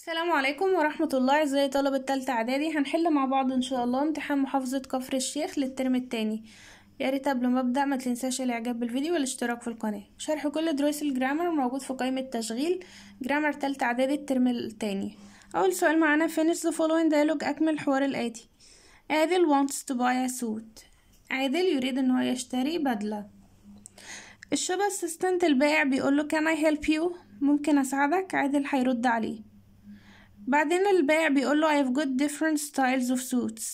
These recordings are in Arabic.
السلام عليكم ورحمة الله أعزائي طلبة التالتة إعدادي هنحل مع بعض إن شاء الله امتحان محافظة كفر الشيخ للترم التاني يا ريت قبل ما أبدأ ما تنساش الإعجاب بالفيديو والاشتراك في القناة شرح كل دروس الجرامر موجود في قائمة تشغيل جرامر تالتة إعدادي الترم التاني أول سؤال معانا finish the following dialogue أكمل الحوار الآتي عادل wants to buy a suit عادل يريد إن هو يشتري بدلة الشبه assistant البائع بيقول له can I help you ممكن أساعدك عادل هيرد عليه بعدين البائع بيقوله I've got different styles of suits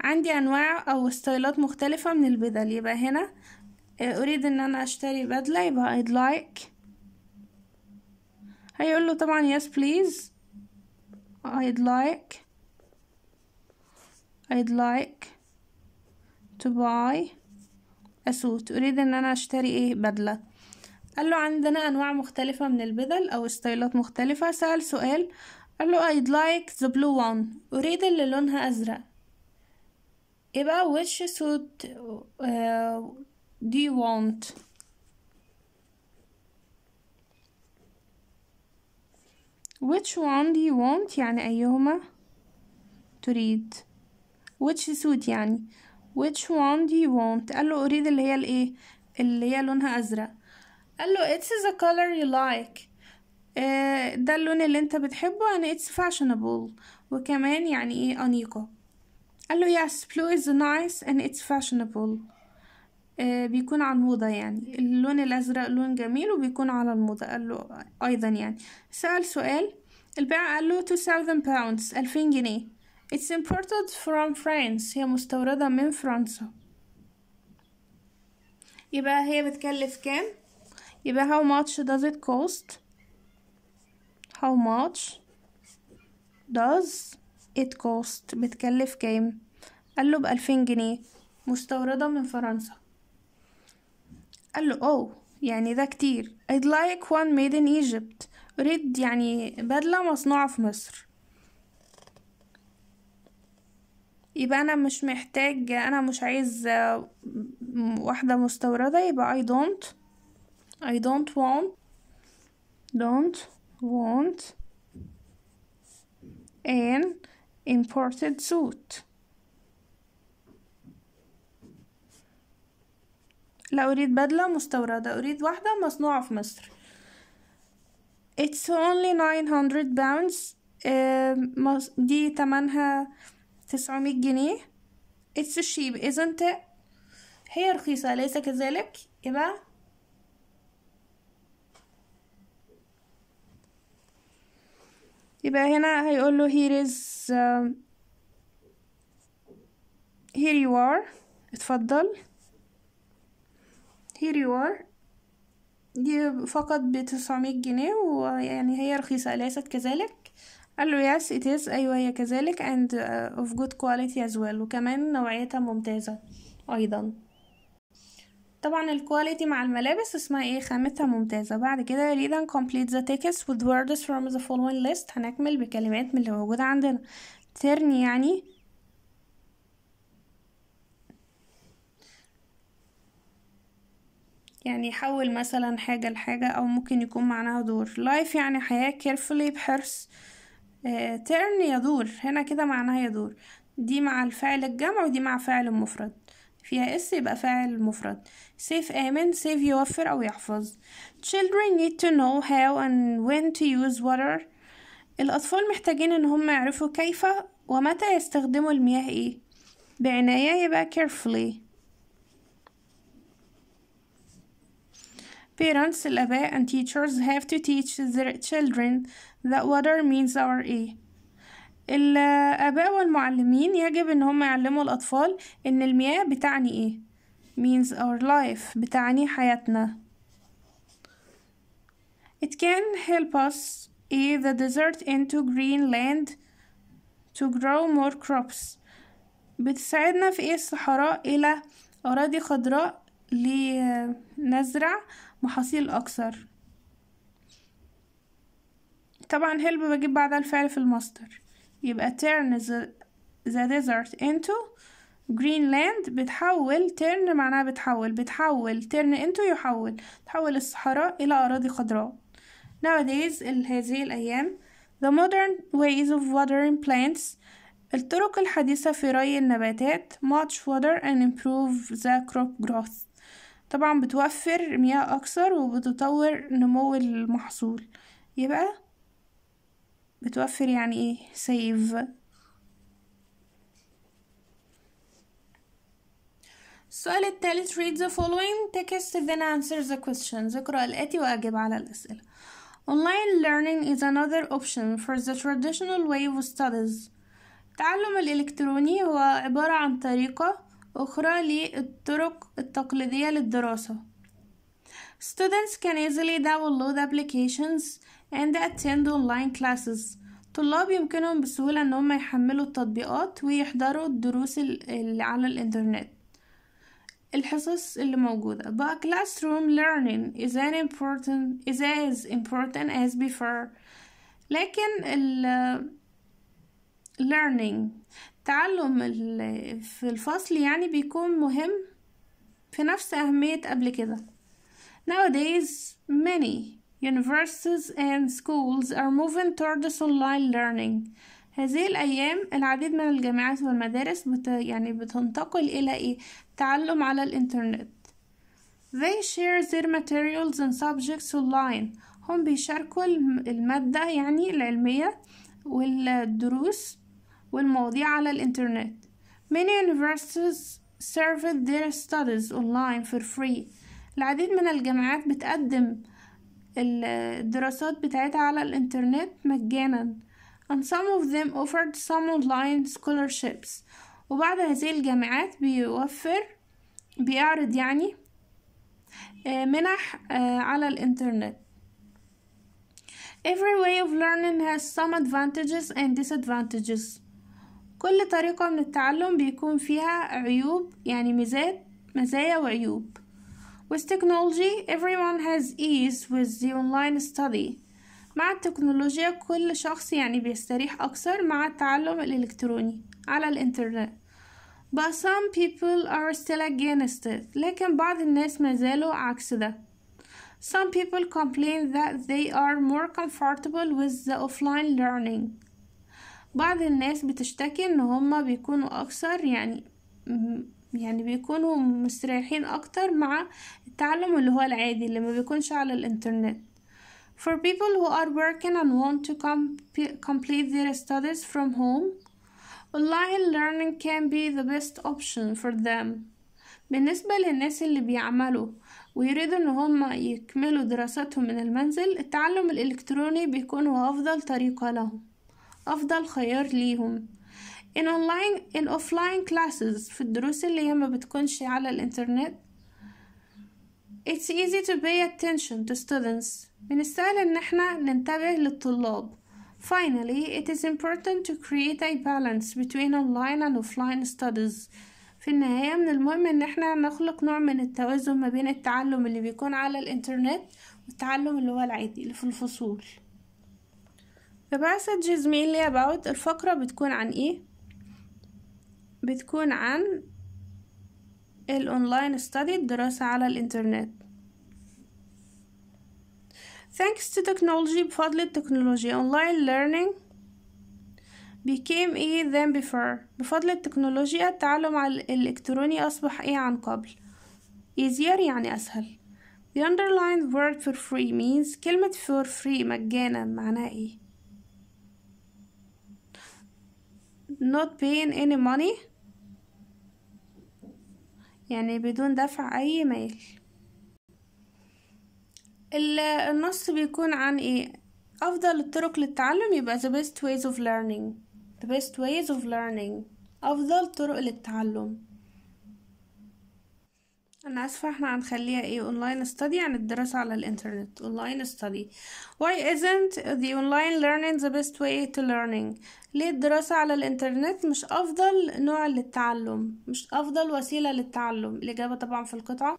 عندي أنواع أو ستايلات مختلفة من البدل يبقى هنا آه، أريد إن أنا أشتري بدلة يبقى I'd like هيقول له طبعا yes please I'd like I'd like to buy a suit أريد إن أنا أشتري إيه بدلة قال له عندنا أنواع مختلفة من البدل أو ستايلات مختلفة سأل سؤال قال له I'd like the blue one أريد اللي لونها أزرق يبقى which suit uh, do you want which one do you want يعني أيهما تريد which suit يعني which one do you want قال له أريد اللي هي الإيه اللي هي لونها أزرق قال له it's the color you like آه، ده اللون اللي انت بتحبه انا اتس فاشنبل وكمان يعني ايه أنيقة قال له yes blue is nice and it's fashionable آه، بيكون على الموضة يعني اللون الأزرق لون جميل وبيكون على الموضة قال له أيضا يعني سأل سؤال البائع قال له 2000 pounds 2000 جنيه It's imported from France هي مستوردة من فرنسا يبقى هي بتكلف كام؟ يبقى how much does it cost؟ how much does it cost بتكلف كام قال له بألفين جنيه مستوردة من فرنسا قال له أوه يعني ده كتير I'd like one made in Egypt أريد يعني بدلة مصنوعة في مصر يبقى أنا مش محتاج أنا مش عايز آه، واحدة مستوردة يبقى I don't I don't want don't want an imported suit لا أريد بدلة مستوردة أريد واحدة مصنوعة في مصر It's only 900 pounds uh, دي تمنها 900 جنيه It's cheap isn't it هي رخيصة أليس كذلك؟ يبقى يبقى هنا هيقول له here is um, here you are اتفضل here you are دي فقط بتسعمية جنيه ويعني هي رخيصة أليست كذلك قال له yes it is أيوة هي كذلك and uh, of good quality as well وكمان نوعيتها ممتازة أيضا طبعا الكواليتي مع الملابس اسمها ايه خامتها ممتازة بعد كده read ان كومبليت ذا تيكتس وذ words فروم ذا فولوينج ليست هنكمل بكلمات من اللي موجودة عندنا ترن يعني يعني يحول مثلا حاجة لحاجة أو ممكن يكون معناها دور life يعني حياة carefully بحرص ترن آه، يدور هنا كده معناها يدور دي مع الفعل الجمع ودي مع فعل المفرد فيها اس يبقى فاعل مفرد safe آمن safe يوفر أو يحفظ children need to know how and when to use water الأطفال محتاجين إن هم يعرفوا كيف ومتى يستخدموا المياه إيه بعناية يبقى carefully Parents الآباء and teachers have to teach their children that water means our إيه الآباء والمعلمين يجب إن هم يعلموا الأطفال إن المياه بتعني إيه means our life بتعني حياتنا It can help us eat the desert into green land to grow more crops بتساعدنا في إيه الصحراء إلى أراضي خضراء لنزرع محاصيل أكثر طبعا help بجيب بعدها الفعل في المصدر يبقى turn the desert into land بتحول turn معناها بتحول بتحول turn into يحول تحول الصحراء إلى أراضي خضراء nowadays هذه الأيام the modern ways of watering plants الطرق الحديثة في ري النباتات much water and improve the crop growth طبعا بتوفر مياه أكثر وبتطور نمو المحصول يبقى بتوفر يعني ايه سيف السؤال الثالث read the following text then answer the questions اقرأ الآتي وأجب على الأسئلة Online learning is another option for the traditional way of studies التعلم الإلكتروني هو عبارة عن طريقة أخرى للطرق التقليدية للدراسة Students can easily download applications and attend online classes طلاب يمكنهم بسهولة ان هم يحملوا التطبيقات ويحضروا الدروس اللي على الانترنت الحصص اللي موجودة but classroom learning is an important is as important as before لكن ال learning تعلم في الفصل يعني بيكون مهم في نفس أهمية قبل كده Nowadays, many universities and schools are moving towards online learning هذه الأيام العديد من الجامعات والمدارس بت يعني بتنتقل إلى إيه؟ تعلم على الإنترنت They share their materials and subjects online هم بيشاركوا المادة يعني العلمية والدروس والمواضيع على الإنترنت Many universities serve their studies online for free العديد من الجامعات بتقدم الدراسات بتاعتها على الإنترنت مجانا and some of them offered some online scholarships وبعض هذه الجامعات بيوفر بيعرض يعني آه، منح آه، على الإنترنت Every way of learning has some advantages and disadvantages كل طريقة من التعلم بيكون فيها عيوب يعني ميزات مزايا وعيوب with technology everyone has ease with the online study مع التكنولوجيا كل شخص يعني بيستريح أكثر مع التعلم الإلكتروني على الإنترنت But some people are still against it لكن بعض الناس ما زالوا عكس ده Some people complain that they are more comfortable with the offline learning بعض الناس بتشتكي ان هما بيكونوا اكثر يعني يعني بيكونوا مستريحين اكتر مع التعلم اللي هو العادي اللي ما بيكونش على الانترنت For people who are working and want to com complete their studies from home, online learning can be the best option for them. بالنسبة للناس اللي بيعملوا ويريدوا ان هم يكملوا دراستهم من المنزل التعلم الالكتروني بيكون هو افضل طريقة لهم افضل خيار ليهم in online in offline classes في الدروس اللي هي ما بتكونش على الانترنت it's easy to pay attention to students من السهل ان احنا ننتبه للطلاب finally it is important to create a balance between online and offline studies في النهاية من المهم ان احنا نخلق نوع من التوازن ما بين التعلم اللي بيكون على الانترنت والتعلم اللي هو العادي اللي في الفصول The passage is mainly about الفقرة بتكون عن ايه بتكون عن الأونلاين ستادي الدراسة على الإنترنت thanks to technology بفضل التكنولوجيا online learning became ايه than before بفضل التكنولوجيا التعلم الإلكتروني أصبح ايه عن قبل easier يعني أسهل the underlined word for free means كلمة for free مجانا معناها ايه not paying any money يعني بدون دفع أي مال النص بيكون عن إيه أفضل الطرق للتعلم يبقى the best ways of learning the best ways of learning أفضل طرق للتعلم انا اسفه احنا هنخليها ايه اونلاين study عن يعني الدراسه على الانترنت اونلاين study why isn't the online learning the best way to learning ليه الدراسه على الانترنت مش افضل نوع للتعلم مش افضل وسيله للتعلم الاجابه طبعا في القطعه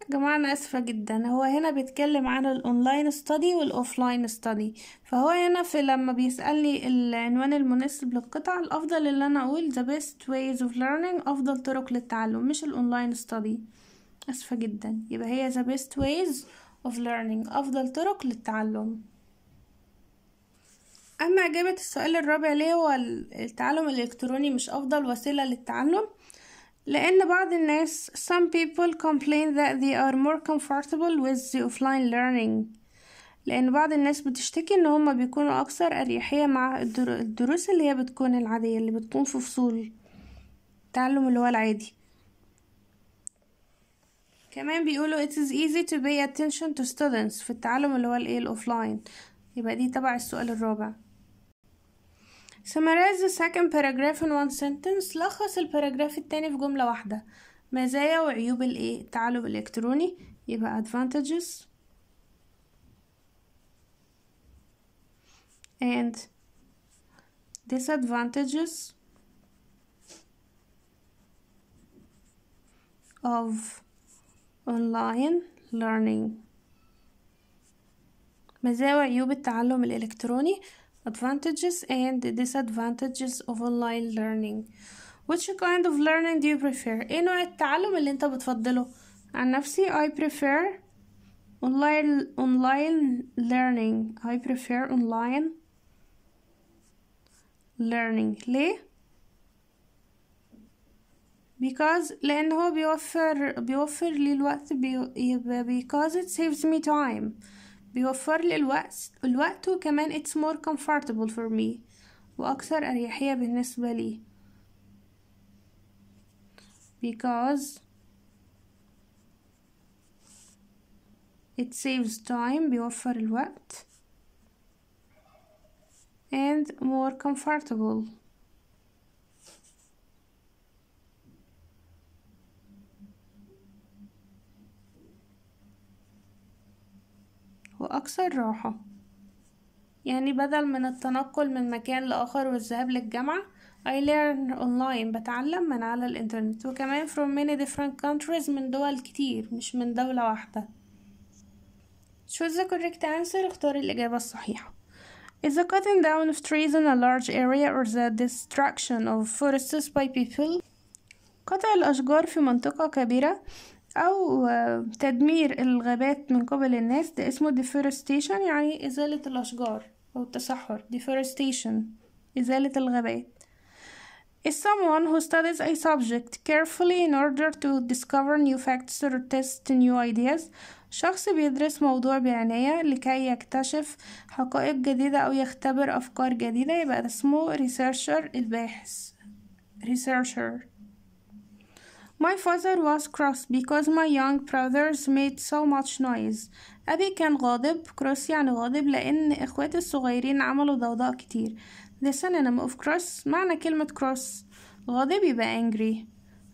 يا جماعة أنا آسفة جدا هو هنا بيتكلم عن الأونلاين ستادي والأوفلاين ستادي فهو هنا في لما بيسألني العنوان المناسب للقطع الأفضل اللي أنا أقول the best ways of learning أفضل طرق للتعلم مش الأونلاين ستادي آسفة جدا يبقى هي the best ways of learning أفضل طرق للتعلم أما إجابة السؤال الرابع ليه هو التعلم الإلكتروني مش أفضل وسيلة للتعلم لأن بعض الناس some people complain that they are more comfortable with the offline learning لأن بعض الناس بتشتكي إن هما بيكونوا أكثر أريحية مع الدروس اللي هي بتكون العادية اللي بتكون في فصول التعلم اللي هو العادي كمان بيقولوا it is easy to pay attention to students في التعلم اللي هو الايه الأوفلاين يبقى دي تبع السؤال الرابع Summarize the second paragraph in one sentence لخص الباراجراف التاني في جملة واحدة مزايا وعيوب الايه التعلم الالكتروني يبقى advantages and disadvantages of online learning مزايا وعيوب التعلم الإلكتروني Advantages and disadvantages of online learning which kind of learning do you prefer ايه نوع التعلم اللي انت بتفضله عن نفسي I prefer online online learning I prefer online learning ليه because لأن هو بيوفر بيوفر لي الوقت بي because it saves me time بيوفر لي الوقت الوقت وكمان it's more comfortable for me وأكثر أريحية بالنسبة لي because it saves time بيوفر الوقت and more comfortable وأكثر راحة يعني بدل من التنقل من مكان لآخر والذهاب للجامعة I learn online بتعلم من على الإنترنت وكمان from many different countries من دول كتير مش من دولة واحدة choose the correct answer اختار الإجابة الصحيحة Is the cutting down of trees in a large area or the destruction of forests by people قطع الأشجار في منطقة كبيرة أو تدمير الغابات من قبل الناس ده اسمه deforestation يعني إزالة الأشجار أو التصحر deforestation إزالة الغابات is someone who studies a subject carefully in order to discover new facts or test new ideas شخص بيدرس موضوع بعناية لكي يكتشف حقائق جديدة أو يختبر أفكار جديدة يبقى اسمه researcher الباحث researcher My father was cross because my young brothers made so much noise. أبي كان غاضب cross يعني غاضب لأن إخواتي الصغيرين عملوا ضوضاء كتير. The synonym of cross معنى كلمة cross غاضب يبقى angry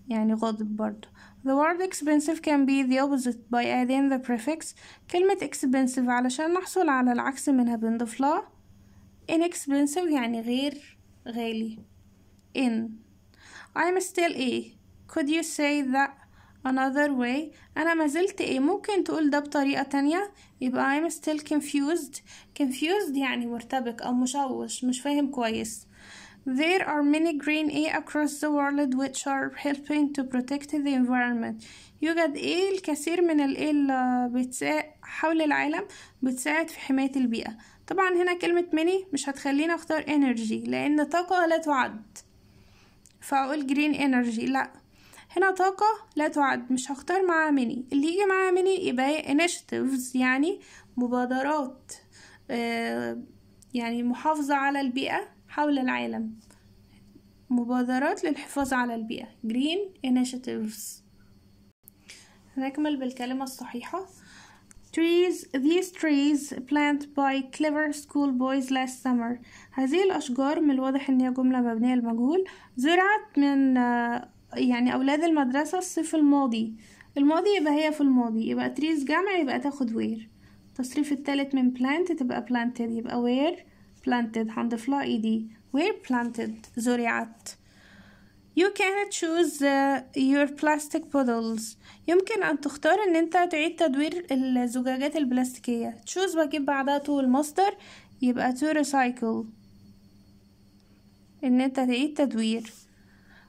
يعني غاضب برضه. The word expensive can be the opposite by adding the prefix كلمة expensive علشان نحصل على العكس منها بنضيف لها inexpensive يعني غير غالي in I'm still a could you say that another way أنا ما زلت إيه ممكن تقول ده بطريقة تانية يبقى I'm still confused confused يعني مرتبك أو مشوش مش فاهم كويس There are many green A across the world which are helping to protect the environment. يوجد A إيه؟ الكثير من ال A اللي حول العالم بتساعد في حماية البيئة. طبعا هنا كلمة many مش هتخليني اختار energy لأن طاقة لا تعد. فأقول green energy لأ هنا طاقة لا تعد مش هختار معاها مني اللي يجي معاها مني يبقى initiatives يعني مبادرات آه، يعني محافظة على البيئة حول العالم مبادرات للحفاظ على البيئة green initiatives نكمل بالكلمة الصحيحة trees these trees planted by clever school boys last summer هذه الأشجار من الواضح إن هي جملة مبنية لمجهول زرعت من آه، يعني أولاد المدرسة الصيف الماضي الماضي يبقى هي في الماضي يبقى تريز جمع يبقى تاخد وير التصريف التالت من plant تبقى planted يبقى where planted هنضيف لها ايدي where planted زرعت You can choose uh, your plastic bottles يمكن أن تختار أن أنت تعيد تدوير الزجاجات البلاستيكية choose بجيب بعدها تو المصدر يبقى to recycle أن أنت تعيد تدوير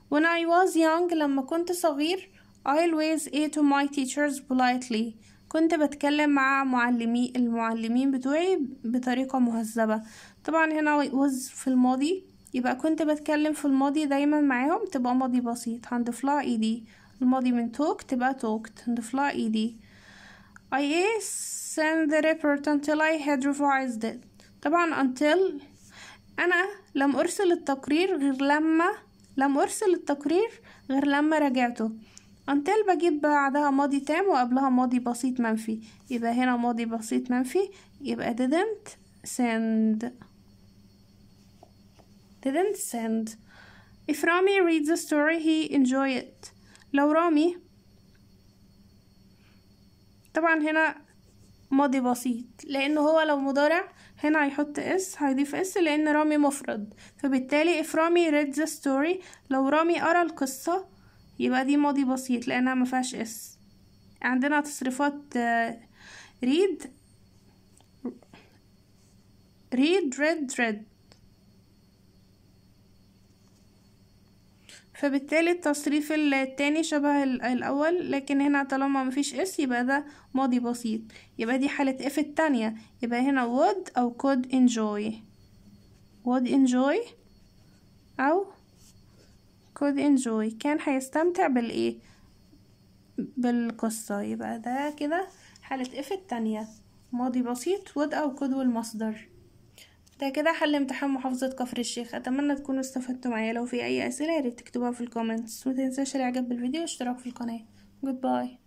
When I was young لما كنت صغير I always ate my teachers politely كنت بتكلم مع معلمي المعلمين بتوعي بطريقة مهذبة طبعا هنا was في الماضي يبقى كنت بتكلم في الماضي دايما معاهم تبقى ماضي بسيط هنضيف فلا ايدي الماضي من talk تبقى توكت هنضيف فلا ايدي I sent the report until I had revised it طبعا until أنا لم أرسل التقرير غير لما لم أرسل التقرير غير لما راجعته أنتل بجيب بعدها ماضي تام وقبلها ماضي بسيط منفي يبقى هنا ماضي بسيط منفي يبقى didn't send didn't send If Rami reads the story he enjoy it لو رامي طبعا هنا ماضي بسيط لأنه هو لو مضارع هنا هيحط اس هيضيف اس لان رامي مفرد فبالتالي اف رامي read the story لو رامي قرا القصة يبقى دي ماضي بسيط لانها مفيهاش اس عندنا تصريفات ريد ريد ريد ريد فبالتالي التصريف التاني شبه الأول لكن هنا طالما مفيش اس يبقى ده ماضي بسيط يبقى دي حالة اف التانية يبقى هنا would أو could enjoy would enjoy أو could enjoy كان هيستمتع بالإيه بالقصة يبقى ده كده حالة اف التانية ماضي بسيط would أو could والمصدر ده كده حل امتحان محافظة كفر الشيخ أتمنى تكونوا استفدتوا معايا لو في أي أسئلة ياريت تكتبوها في الكومنتس متنساش الإعجاب بالفيديو واشتراك في القناة جود باي